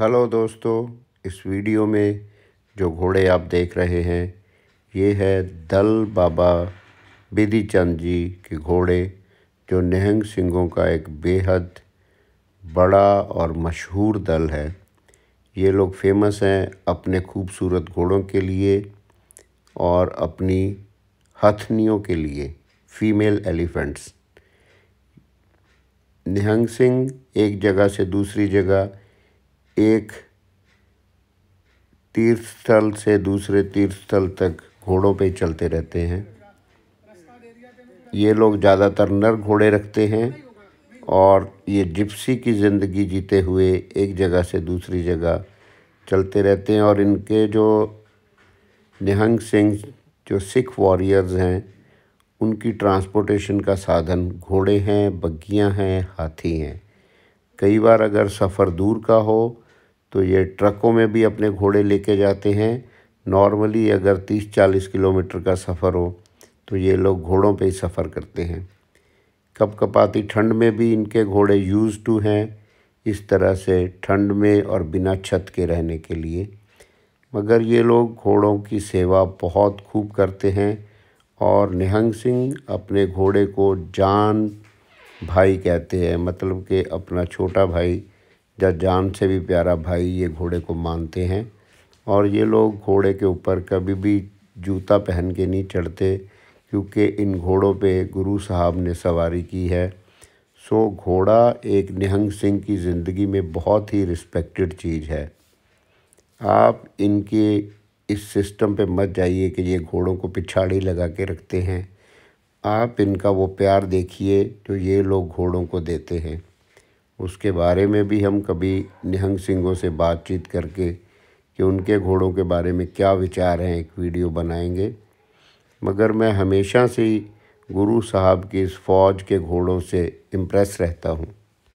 hello दोस्तों इस video में जो घोड़े आप देख रहे हैं ये है दल बाबा बिधि चंद जी के घोड़े जो निहंग सिंहों का एक बेहद बड़ा और मशहूर दल है ये लोग फेमस हैं अपने खूबसूरत घोड़ों के लिए और अपनी हथनियों के लिए फीमेल एलिफेंट्स निहंग सिंह एक जगह से दूसरी जगह एक तीर्थ स्थल से दूसरे तीर्थ स्थल तक घोड़ों पे चलते रहते हैं ये लोग ज़्यादातर नर घोड़े रखते हैं और ये जिप्सी की ज़िंदगी जीते हुए एक जगह से दूसरी जगह चलते रहते हैं और इनके जो निहंग सिंह जो सिख वॉरियर्स हैं उनकी ट्रांसपोर्टेशन का साधन घोड़े हैं बग्गियां हैं हाथी हैं कई बार अगर सफ़र दूर का हो तो ये ट्रकों में भी अपने घोड़े लेके जाते हैं नॉर्मली अगर तीस चालीस किलोमीटर का सफ़र हो तो ये लोग घोड़ों पे ही सफ़र करते हैं कप कपाती ठंड में भी इनके घोड़े यूज़ टू हैं इस तरह से ठंड में और बिना छत के रहने के लिए मगर ये लोग घोड़ों की सेवा बहुत खूब करते हैं और निहंग सिंह अपने घोड़े को जान भाई कहते हैं मतलब कि अपना छोटा भाई या जान से भी प्यारा भाई ये घोड़े को मानते हैं और ये लोग घोड़े के ऊपर कभी भी जूता पहन के नहीं चढ़ते क्योंकि इन घोड़ों पे गुरु साहब ने सवारी की है सो घोड़ा एक निहंग सिंह की ज़िंदगी में बहुत ही रिस्पेक्टेड चीज़ है आप इनके इस सिस्टम पे मत जाइए कि ये घोड़ों को पिछाड़ी लगा के रखते हैं आप इनका वो प्यार देखिए जो ये लोग घोड़ों को देते हैं उसके बारे में भी हम कभी निहंग सिंहों से बातचीत करके कि उनके घोड़ों के बारे में क्या विचार हैं एक वीडियो बनाएंगे मगर मैं हमेशा से ही गुरु साहब की इस फ़ौज के घोड़ों से इम्प्रेस रहता हूँ